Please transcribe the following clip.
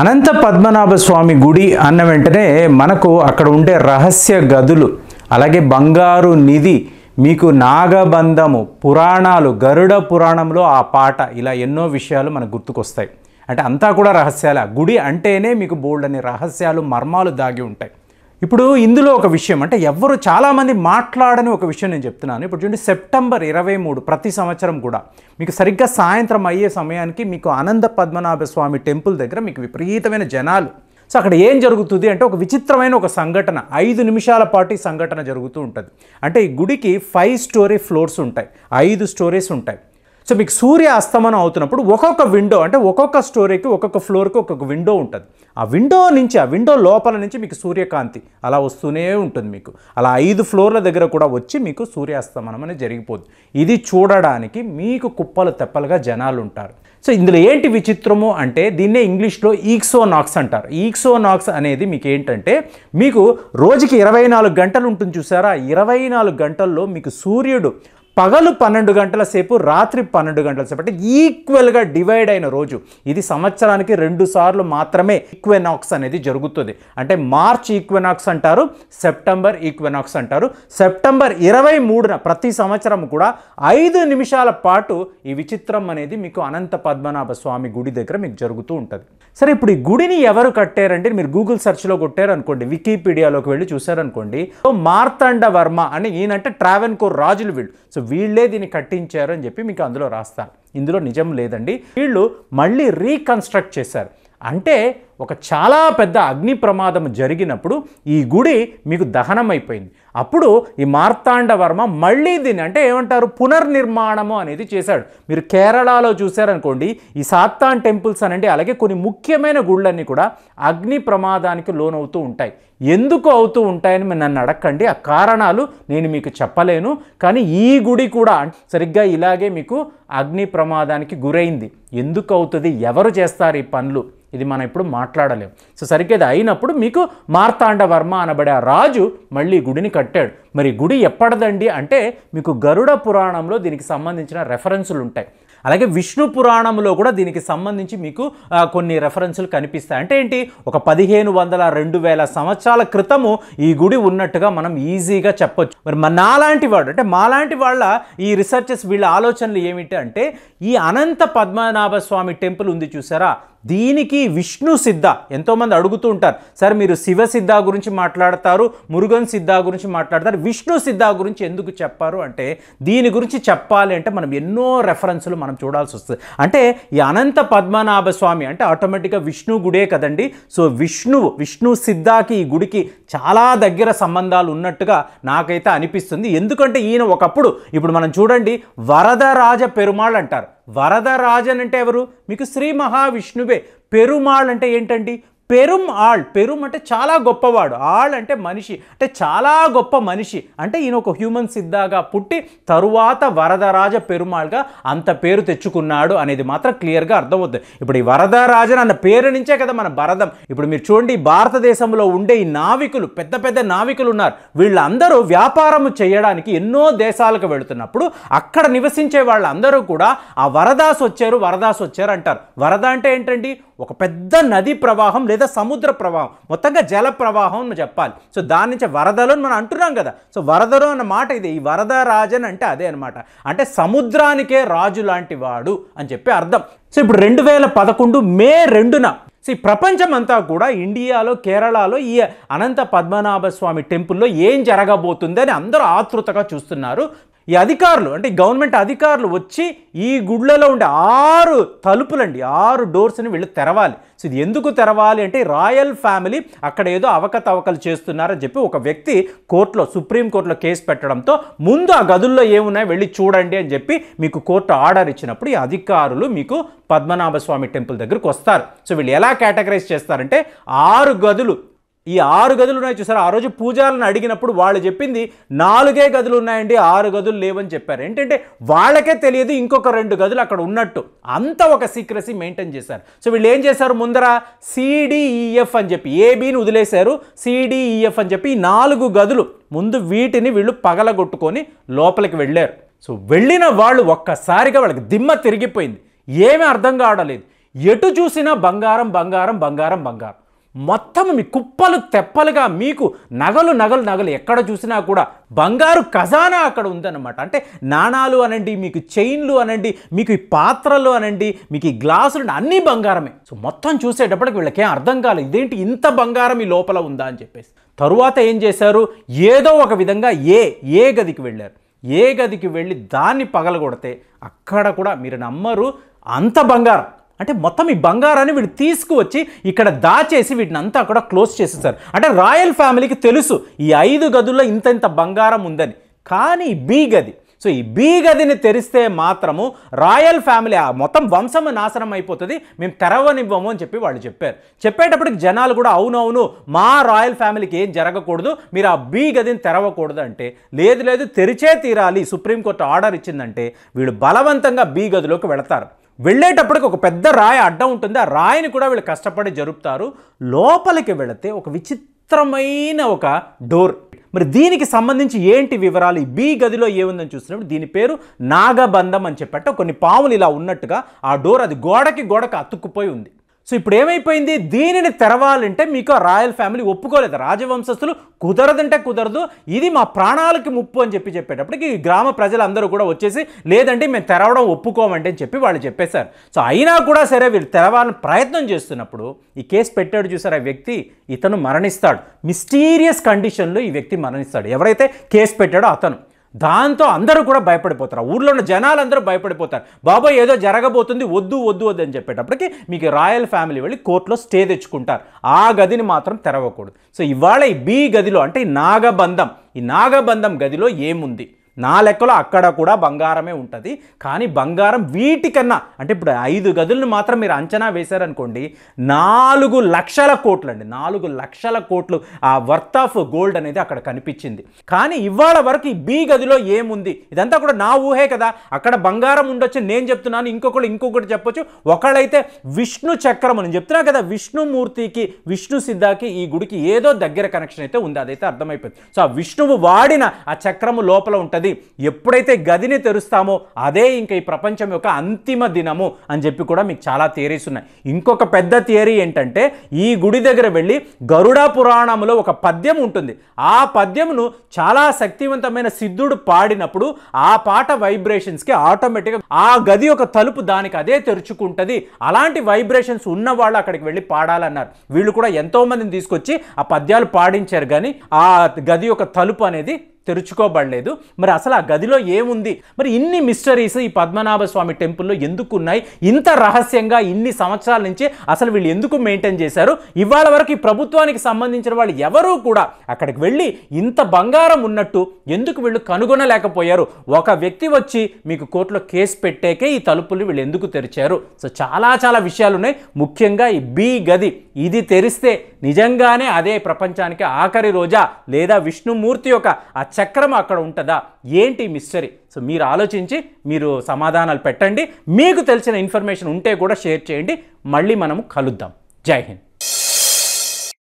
అనంత పద్మనాభ స్వామి గుడి అన్న వెంటనే మనకు అక్కడ ఉండే రహస్య గదులు అలాగే బంగారు నిధి మీకు నాగబంధము పురాణాలు గరుడ పురాణంలో ఆ పాట ఇలా ఎన్నో విషయాలు మనకు గుర్తుకొస్తాయి అంటే అంతా కూడా రహస్యాల గుడి అంటేనే మీకు బోల్డ్ అనే రహస్యాలు మర్మాలు దాగి ఉంటాయి ఇప్పుడు ఇందులో ఒక విషయం అంటే ఎవరు చాలామంది మాట్లాడని ఒక విషయం నేను చెప్తున్నాను ఇప్పుడు చూడండి సెప్టెంబర్ ఇరవై మూడు ప్రతి సంవత్సరం కూడా మీకు సరిగ్గా సాయంత్రం అయ్యే సమయానికి మీకు ఆనంద పద్మనాభ స్వామి టెంపుల్ దగ్గర మీకు విపరీతమైన జనాలు సో అక్కడ ఏం జరుగుతుంది అంటే ఒక విచిత్రమైన ఒక సంఘటన ఐదు నిమిషాల పాటు సంఘటన జరుగుతూ ఉంటుంది అంటే ఈ గుడికి ఫైవ్ స్టోరీ ఫ్లోర్స్ ఉంటాయి ఐదు స్టోరీస్ ఉంటాయి సో మీకు సూర్య అస్తమనం అవుతున్నప్పుడు ఒక్కొక్క విండో అంటే ఒక్కొక్క స్టోరీకి ఒక్కొక్క ఫ్లోర్కి ఒక్కొక్క విండో ఉంటుంది ఆ విండో నుంచి ఆ విండో లోపల నుంచి మీకు సూర్యకాంతి అలా వస్తూనే ఉంటుంది మీకు అలా ఐదు ఫ్లోర్ల దగ్గర కూడా వచ్చి మీకు సూర్యాస్తమనం అనేది జరిగిపోతుంది ఇది చూడడానికి మీకు కుప్పలు తెప్పలుగా జనాలు ఉంటారు సో ఇందులో ఏంటి విచిత్రము అంటే దీన్నే ఇంగ్లీష్లో ఈక్సోనాక్స్ అంటారు ఈక్సోనాక్స్ అనేది మీకు ఏంటంటే మీకు రోజుకి ఇరవై నాలుగు గంటలు ఉంటుంది చూసారా ఇరవై నాలుగు గంటల్లో మీకు సూర్యుడు పగలు పన్నెండు గంటల సేపు రాత్రి పన్నెండు గంటల సేపు అంటే ఈక్వల్గా డివైడ్ అయిన రోజు ఇది సంవత్సరానికి రెండు సార్లు మాత్రమే ఈక్వెనాక్స్ అనేది జరుగుతుంది అంటే మార్చ్ ఈక్వెనాక్స్ అంటారు సెప్టెంబర్ ఈక్వెనాక్స్ అంటారు సెప్టెంబర్ ఇరవై మూడున ప్రతి సంవత్సరం కూడా ఐదు నిమిషాల పాటు ఈ విచిత్రం అనేది మీకు అనంత పద్మనాభ స్వామి గుడి దగ్గర మీకు జరుగుతూ ఉంటుంది సరే ఇప్పుడు ఈ గుడిని ఎవరు కట్టారంటే మీరు గూగుల్ సెర్చ్లో కొట్టారనుకోండి వికీపీడియాలోకి వెళ్ళి చూసారనుకోండి మార్తండ వర్మ అని ఈయనంటే ట్రావెన్కోర్ రాజులు వీళ్ళు సో వీళ్ళే దీన్ని కట్టించారు అని చెప్పి మీకు అందులో రాస్తాను ఇందులో నిజం లేదండి వీళ్ళు మళ్ళీ రీకన్స్ట్రక్ట్ చేశారు అంటే ఒక చాలా పెద్ద అగ్ని ప్రమాదం జరిగినప్పుడు ఈ గుడి మీకు దహనం అయిపోయింది అప్పుడు ఈ మార్తాండవర్మ మళ్ళీ దీన్ని అంటే ఏమంటారు పునర్నిర్మాణము అనేది చేశాడు మీరు కేరళలో చూశారనుకోండి ఈ సాత్తాన్ టెంపుల్స్ అనండి అలాగే కొన్ని ముఖ్యమైన గుళ్ళన్నీ కూడా అగ్ని ప్రమాదానికి లోనవుతూ ఉంటాయి ఎందుకు అవుతూ ఉంటాయని మీరు నన్ను అడగండి ఆ కారణాలు నేను మీకు చెప్పలేను కానీ ఈ గుడి కూడా సరిగ్గా ఇలాగే మీకు అగ్ని ప్రమాదానికి గురైంది ఎందుకు అవుతుంది ఎవరు చేస్తారు ఈ పనులు ఇది మనం ఇప్పుడు మాట మాట్లాడలేం సో సరిగ్గా అయినప్పుడు మీకు మార్తాండవర్మ అనబడే ఆ రాజు మళ్ళీ గుడిని కట్టాడు మరి గుడి ఎప్పటిదండి అంటే మీకు గరుడ పురాణంలో దీనికి సంబంధించిన రెఫరెన్సులు ఉంటాయి అలాగే విష్ణు పురాణంలో కూడా దీనికి సంబంధించి మీకు కొన్ని రెఫరెన్సులు కనిపిస్తాయి అంటే ఏంటి ఒక పదిహేను వందల రెండు వేల సంవత్సరాల క్రితము ఈ గుడి ఉన్నట్టుగా మనం ఈజీగా చెప్పొచ్చు మరి మా నాలాంటి వాడు అంటే మాలాంటి వాళ్ళ ఈ రీసెర్చెస్ వీళ్ళ ఆలోచనలు ఏమిటి అంటే ఈ అనంత పద్మనాభ స్వామి టెంపుల్ ఉంది చూసారా దీనికి విష్ణు సిద్ధ ఎంతోమంది అడుగుతూ ఉంటారు సార్ మీరు శివ సిద్ధ గురించి మాట్లాడతారు మురుగన్ సిద్ధ గురించి మాట్లాడతారు విష్ణు సిద్ధ గురించి ఎందుకు చెప్పారు అంటే దీని గురించి చెప్పాలి అంటే మనం ఎన్నో రెఫరెన్స్లు మనం చూడాల్సి వస్తుంది అంటే ఈ అనంత పద్మనాభ స్వామి అంటే ఆటోమేటిక్గా విష్ణు గుడే కదండి సో విష్ణువు విష్ణు సిద్ధాకి ఈ గుడికి చాలా దగ్గర సంబంధాలు ఉన్నట్టుగా నాకైతే అనిపిస్తుంది ఎందుకంటే ఈయన ఒకప్పుడు ఇప్పుడు మనం చూడండి వరదరాజ పెరుమాళ్ అంటారు వరదరాజన్ అంటే ఎవరు మీకు శ్రీ మహావిష్ణువే పెరుమాళ్ అంటే ఏంటండి పెరుం ఆళ్ పెరుం అంటే చాలా గొప్పవాడు ఆళ్ అంటే మనిషి అంటే చాలా గొప్ప మనిషి అంటే ఈయన ఒక హ్యూమన్ సిద్ధాగా పుట్టి తరువాత వరదరాజ పెరుమాళ్గా అంత పేరు తెచ్చుకున్నాడు అనేది మాత్రం క్లియర్గా అర్థమవుతుంది ఇప్పుడు ఈ వరదరాజన్ అన్న పేరు నుంచే కదా మన భరతం ఇప్పుడు మీరు చూడండి భారతదేశంలో ఉండే ఈ నావికులు పెద్ద పెద్ద నావికులు ఉన్నారు వీళ్ళందరూ వ్యాపారము చేయడానికి ఎన్నో దేశాలకు వెళుతున్నప్పుడు అక్కడ నివసించే వాళ్ళందరూ కూడా ఆ వరదాస్ వచ్చారు వరదాస్ వచ్చారు అంటారు వరద అంటే ఏంటండి ఒక పెద్ద నది ప్రవాహం లేదు లేదా సముద్ర ప్రవాహం మొత్తంగా జల ప్రవాహం అని చెప్పాలి సో దాని నుంచి వరదలు మనం అంటున్నాం కదా సో వరదలు అన్న మాట ఇది ఈ వరద రాజన్ అంటే అదే అనమాట అంటే సముద్రానికే రాజు లాంటి వాడు అని చెప్పి అర్థం సో ఇప్పుడు రెండు వేల పదకొండు మే రెండున సో ఈ ప్రపంచం అంతా కూడా ఇండియాలో కేరళలో ఈ అనంత పద్మనాభ స్వామి టెంపుల్లో ఏం జరగబోతుంది అని అందరూ ఆతృతగా చూస్తున్నారు ఈ అధికారులు అంటే గవర్నమెంట్ అధికారులు వచ్చి ఈ గుళ్ళలో ఉండే ఆరు తలుపులండి ఆరు డోర్స్ని వీళ్ళు తెరవాలి సో ఇది ఎందుకు తెరవాలి అంటే రాయల్ ఫ్యామిలీ అక్కడ ఏదో అవకతవకలు చేస్తున్నారని చెప్పి ఒక వ్యక్తి కోర్టులో సుప్రీంకోర్టులో కేసు పెట్టడంతో ముందు ఆ గదుల్లో ఏమున్నాయి వెళ్ళి చూడండి అని చెప్పి మీకు కోర్టు ఆర్డర్ ఇచ్చినప్పుడు ఈ అధికారులు మీకు పద్మనాభస్వామి టెంపుల్ దగ్గరకు వస్తారు సో వీళ్ళు ఎలా కేటగరైజ్ చేస్తారంటే ఆరు గదులు ఈ ఆరు గదులు ఉన్నాయి చూసారు ఆ రోజు పూజారులను అడిగినప్పుడు వాళ్ళు చెప్పింది నాలుగే గదులు ఉన్నాయండి ఆరు గదులు లేవని చెప్పారు ఏంటంటే వాళ్ళకే తెలియదు ఇంకొక రెండు గదులు అక్కడ ఉన్నట్టు అంత ఒక సీక్రసీ మెయింటైన్ చేశారు సో వీళ్ళు ఏం చేశారు ముందర సిడిఈఎఫ్ అని చెప్పి ఏబీని వదిలేశారు సిడిఈఎఫ్ అని చెప్పి నాలుగు గదులు ముందు వీటిని వీళ్ళు పగలగొట్టుకొని లోపలికి వెళ్ళారు సో వెళ్ళిన వాళ్ళు ఒక్కసారిగా వాళ్ళకి దిమ్మ తిరిగిపోయింది ఏమీ అర్థం లేదు ఎటు చూసినా బంగారం బంగారం బంగారం బంగారం మొత్తం మీ కుప్పలు తెప్పలుగా మీకు నగలు నగలు నగలు ఎక్కడ చూసినా కూడా బంగారు ఖజానా అక్కడ ఉందన్నమాట అంటే నాణాలు అనండి మీకు చైన్లు అనండి మీకు ఈ పాత్రలు అనండి మీకు ఈ గ్లాసులు అన్నీ బంగారమే సో మొత్తం చూసేటప్పటికి ఏం అర్థం కాలేదు ఇదేంటి ఇంత బంగారం ఈ లోపల ఉందా అని చెప్పేసి తరువాత ఏం చేశారు ఏదో ఒక విధంగా ఏ ఏ గదికి వెళ్ళారు ఏ గదికి వెళ్ళి దాన్ని పగలగొడితే అక్కడ కూడా మీరు నమ్మరు అంత బంగారం అంటే మొత్తం ఈ బంగారాన్ని వీడు తీసుకువచ్చి ఇక్కడ దాచేసి వీటిని అంతా కూడా క్లోజ్ చేసేసారు అంటే రాయల్ ఫ్యామిలీకి తెలుసు ఈ ఐదు గదుల్లో ఇంత ఇంత బంగారం ఉందని కానీ బీ గది సో ఈ బీ గదిని తెరిస్తే మాత్రము రాయల్ ఫ్యామిలీ ఆ మొత్తం వంశం నాశనం అయిపోతుంది మేము తెరవనివ్వము అని చెప్పి వాళ్ళు చెప్పారు చెప్పేటప్పటికి జనాలు కూడా అవునవును మా రాయల్ ఫ్యామిలీకి ఏం జరగకూడదు మీరు ఆ బీ గదిని తెరవకూడదు అంటే లేదు లేదు తెరిచే తీరాలి సుప్రీంకోర్టు ఆర్డర్ ఇచ్చిందంటే వీళ్ళు బలవంతంగా బీ గదిలోకి వెళతారు వెళ్ళేటప్పటికి ఒక పెద్ద రాయి అడ్డం ఉంటుంది ఆ రాయిని కూడా వీళ్ళు కష్టపడి జరుపుతారు లోపలికి వెళితే ఒక విచిత్రమైన ఒక డోర్ మరి దీనికి సంబంధించి ఏంటి వివరాలు ఈ బి గదిలో ఏముందని చూసినప్పుడు దీని పేరు నాగబంధం అని చెప్పేట కొన్ని పాములు ఇలా ఉన్నట్టుగా ఆ డోర్ అది గోడకి గోడకు అతుక్కుపోయి ఉంది సో ఇప్పుడు ఏమైపోయింది దీనిని తెరవాలంటే మీకు రాయల్ ఫ్యామిలీ ఒప్పుకోలేదు రాజవంశస్థులు కుదరదంటే కుదరదు ఇది మా ప్రాణాలకి ముప్పు అని చెప్పి చెప్పేటప్పటికి గ్రామ ప్రజలందరూ కూడా వచ్చేసి లేదంటే మేము తెరవడం ఒప్పుకోమండి అని చెప్పి వాళ్ళు చెప్పేశారు సో అయినా కూడా సరే వీళ్ళు తెరవాలని ప్రయత్నం చేస్తున్నప్పుడు ఈ కేసు పెట్టాడు చూసారు ఆ వ్యక్తి ఇతను మరణిస్తాడు మిస్టీరియస్ కండిషన్లో ఈ వ్యక్తి మరణిస్తాడు ఎవరైతే కేసు పెట్టాడో అతను దాంతో అందరూ కూడా భయపడిపోతారు ఊర్లో ఉన్న జనాలందరూ భయపడిపోతారు బాబాయ్ ఏదో జరగబోతుంది వద్దు వద్దు వద్దు అని చెప్పేటప్పటికి మీకు రాయల్ ఫ్యామిలీ వెళ్ళి కోర్టులో స్టే తెచ్చుకుంటారు ఆ గదిని మాత్రం తెరవకూడదు సో ఇవాళ ఈ బి గదిలో అంటే ఈ నాగబంధం ఈ నాగబంధం గదిలో ఏముంది నా లెక్కలో అక్కడ కూడా బంగారమే ఉంటుంది కానీ బంగారం వీటికన్నా అంటే ఇప్పుడు ఐదు గదులను మాత్రం మీరు అంచనా వేశారనుకోండి నాలుగు లక్షల కోట్లు అండి నాలుగు లక్షల కోట్లు ఆ వర్త్ ఆఫ్ గోల్డ్ అనేది అక్కడ కనిపించింది కానీ ఇవాళ వరకు ఈ బి గదిలో ఏముంది ఇదంతా కూడా నా ఊహే కదా అక్కడ బంగారం ఉండొచ్చు నేను చెప్తున్నాను ఇంకొకళ్ళు ఇంకొకటి చెప్పొచ్చు ఒకళ్ళైతే విష్ణు చక్రం అని చెప్తున్నా కదా విష్ణుమూర్తికి విష్ణు సిద్ధాకి ఈ గుడికి ఏదో దగ్గర కనెక్షన్ అయితే ఉంది అదైతే అర్థమైపోయింది సో ఆ విష్ణువు వాడిన ఆ చక్రము లోపల ఉంటుంది అనేది ఎప్పుడైతే గదిని తెరుస్తామో అదే ఇంక ఈ ప్రపంచం యొక్క అంతిమ దినము అని చెప్పి కూడా మీకు చాలా థియరీస్ ఉన్నాయి ఇంకొక పెద్ద థియరీ ఏంటంటే ఈ గుడి దగ్గర వెళ్ళి గరుడ పురాణంలో ఒక పద్యం ఉంటుంది ఆ పద్యమును చాలా శక్తివంతమైన సిద్ధుడు పాడినప్పుడు ఆ పాట వైబ్రేషన్స్కి ఆటోమేటిక్గా ఆ గది ఒక తలుపు దానికి అదే తెరుచుకుంటుంది అలాంటి వైబ్రేషన్స్ ఉన్న వాళ్ళు అక్కడికి వెళ్ళి పాడాలన్నారు వీళ్ళు కూడా ఎంతోమందిని తీసుకొచ్చి ఆ పద్యాలు పాడించారు కానీ ఆ గది యొక్క తలుపు అనేది తెరుచుకోబడలేదు మరి అసలు ఆ గదిలో ఏముంది మరి ఇన్ని మిస్టరీస్ ఈ పద్మనాభ స్వామి టెంపుల్లో ఎందుకు ఉన్నాయి ఇంత రహస్యంగా ఇన్ని సంవత్సరాల నుంచి అసలు వీళ్ళు ఎందుకు మెయింటైన్ చేశారు ఇవాళ వరకు ఈ ప్రభుత్వానికి సంబంధించిన వాళ్ళు ఎవరూ కూడా అక్కడికి వెళ్ళి ఇంత బంగారం ఉన్నట్టు ఎందుకు వీళ్ళు కనుగొనలేకపోయారు ఒక వ్యక్తి వచ్చి మీకు కోర్టులో కేసు పెట్టేకే ఈ తలుపులు వీళ్ళు ఎందుకు తెరిచారు సో చాలా చాలా విషయాలు ఉన్నాయి ముఖ్యంగా ఈ బి గది ఇది తెరిస్తే నిజంగానే అదే ప్రపంచానికి ఆఖరి రోజా లేదా విష్ణుమూర్తి యొక్క చక్రం అక్కడ ఉంటుందా ఏంటి మిస్టరీ సో మీరు ఆలోచించి మీరు సమాధానాలు పెట్టండి మీకు తెలిసిన ఇన్ఫర్మేషన్ ఉంటే కూడా షేర్ చేయండి మళ్ళీ మనము కలుద్దాం జై హింద్